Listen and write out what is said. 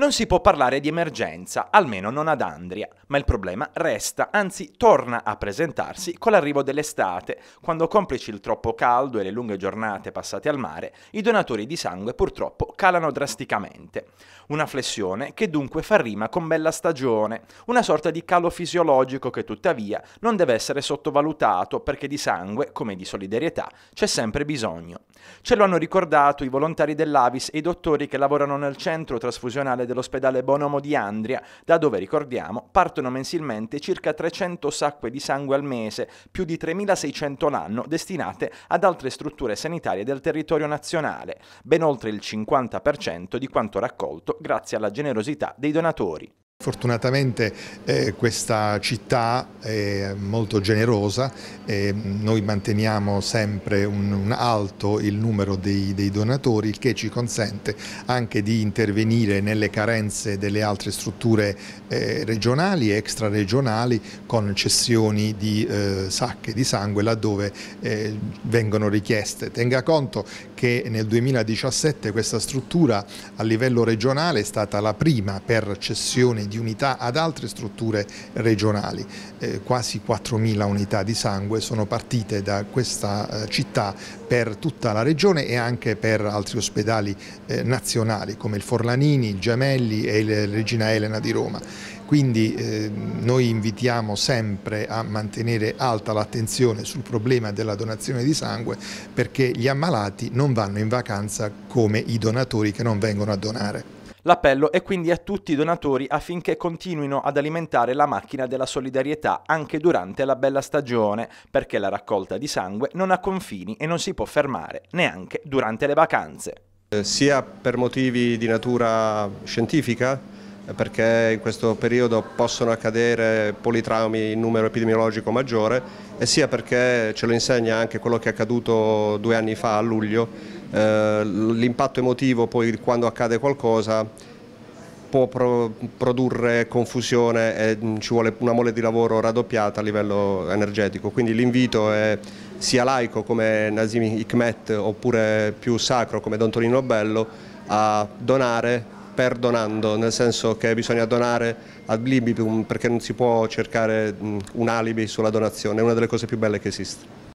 Non si può parlare di emergenza, almeno non ad Andria, ma il problema resta, anzi torna a presentarsi con l'arrivo dell'estate, quando complici il troppo caldo e le lunghe giornate passate al mare, i donatori di sangue purtroppo calano drasticamente. Una flessione che dunque fa rima con bella stagione, una sorta di calo fisiologico che tuttavia non deve essere sottovalutato perché di sangue, come di solidarietà, c'è sempre bisogno. Ce lo hanno ricordato i volontari dell'Avis e i dottori che lavorano nel centro trasfusionale dell'ospedale Bonomo di Andria, da dove, ricordiamo, partono mensilmente circa 300 sacque di sangue al mese, più di 3.600 l'anno, destinate ad altre strutture sanitarie del territorio nazionale, ben oltre il 50% di quanto raccolto grazie alla generosità dei donatori. Fortunatamente eh, questa città è molto generosa, eh, noi manteniamo sempre un, un alto il numero dei, dei, donatori, il che ci consente anche di intervenire nelle carenze delle altre strutture eh, regionali e extraregionali con cessioni di eh, sacche di sangue laddove eh, vengono richieste. Tenga conto che nel 2017 questa struttura a livello regionale è stata la prima per cessioni di unità ad altre strutture regionali. Eh, quasi 4.000 unità di sangue sono partite da questa eh, città per tutta la regione e anche per altri ospedali eh, nazionali come il Forlanini, il Gemelli e il eh, Regina Elena di Roma quindi eh, noi invitiamo sempre a mantenere alta l'attenzione sul problema della donazione di sangue perché gli ammalati non vanno in vacanza come i donatori che non vengono a donare. L'appello è quindi a tutti i donatori affinché continuino ad alimentare la macchina della solidarietà anche durante la bella stagione, perché la raccolta di sangue non ha confini e non si può fermare neanche durante le vacanze. Eh, sia per motivi di natura scientifica, eh, perché in questo periodo possono accadere politraumi in numero epidemiologico maggiore, e sia perché ce lo insegna anche quello che è accaduto due anni fa a luglio, eh, l'impatto emotivo poi quando accade qualcosa può pro produrre confusione e mm, ci vuole una mole di lavoro raddoppiata a livello energetico, quindi l'invito è sia laico come Nazim Hikmet oppure più sacro come Don Tonino Bello a donare perdonando, nel senso che bisogna donare ad libitum perché non si può cercare mm, un alibi sulla donazione, è una delle cose più belle che esiste.